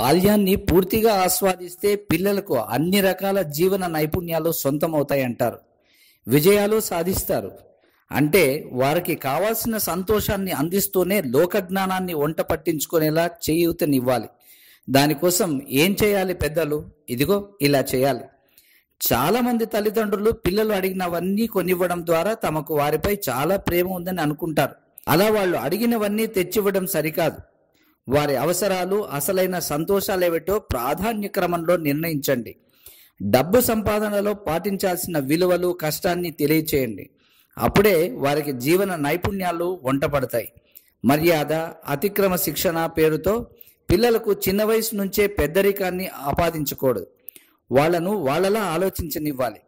బాల్యాన్ని పూర్తిగా ఆస్వాదిస్తే పిల్లలకు అన్ని రకాల జీవన నైపుణ్యాలు సొంతమవుతాయి అంటారు విజయాలు సాధిస్తారు అంటే వారికి కావాల్సిన సంతోషాన్ని అందిస్తూనే లోక జ్ఞానాన్ని వంట పట్టించుకునేలా చేయూతనివ్వాలి దానికోసం ఏం చేయాలి పెద్దలు ఇదిగో ఇలా చేయాలి చాలామంది తల్లిదండ్రులు పిల్లలు అడిగినవన్నీ కొనివ్వడం ద్వారా తమకు వారిపై చాలా ప్రేమ ఉందని అనుకుంటారు అలా వాళ్ళు అడిగినవన్నీ తెచ్చివ్వడం సరికాదు వారి అవసరాలు అసలైన సంతోషాలేమిటో ప్రాధాన్య క్రమంలో నిర్ణయించండి డబ్బు సంపాదనలో పాటించాల్సిన విలువలు కష్టాన్ని తెలియచేయండి అప్పుడే వారికి జీవన నైపుణ్యాలు వంటపడతాయి మర్యాద అతిక్రమ శిక్షణ పేరుతో పిల్లలకు చిన్న వయసు నుంచే పెద్దరికాన్ని ఆపాదించకూడదు వాళ్లను వాళ్ళలా ఆలోచించనివ్వాలి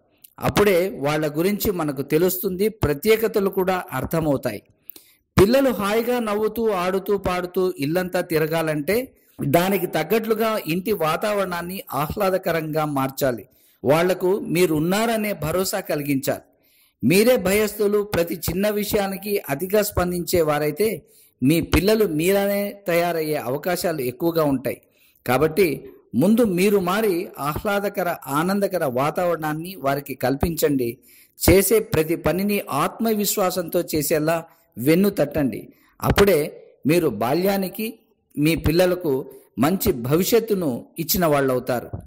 అప్పుడే వాళ్ళ గురించి మనకు తెలుస్తుంది ప్రత్యేకతలు కూడా అర్థమవుతాయి పిల్లలు హాయిగా నవ్వుతూ ఆడుతూ పాడుతూ ఇల్లంతా తిరగాలంటే దానికి తగ్గట్లుగా ఇంటి వాతావరణాన్ని ఆహ్లాదకరంగా మార్చాలి వాళ్లకు ఉన్నారనే భరోసా కలిగించాలి మీరే భయస్థులు ప్రతి చిన్న విషయానికి అతిగా స్పందించే వారైతే మీ పిల్లలు మీరనే తయారయ్యే అవకాశాలు ఎక్కువగా ఉంటాయి కాబట్టి ముందు మీరు మారి ఆహ్లాదకర ఆనందకర వాతావరణాన్ని వారికి కల్పించండి చేసే ప్రతి పనిని ఆత్మవిశ్వాసంతో చేసేలా వెన్ను తట్టండి అప్పుడే మీరు బాల్యానికి మీ పిల్లలకు మంచి భవిష్యత్తును ఇచ్చిన వాళ్ళవుతారు